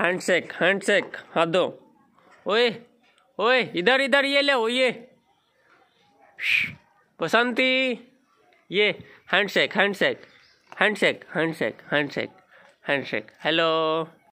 हैंडसेक हैंडसेक हाथ दो ओए ओए इधर इधर ये ले ये बसंती ये hand shake hand shake hand shake hello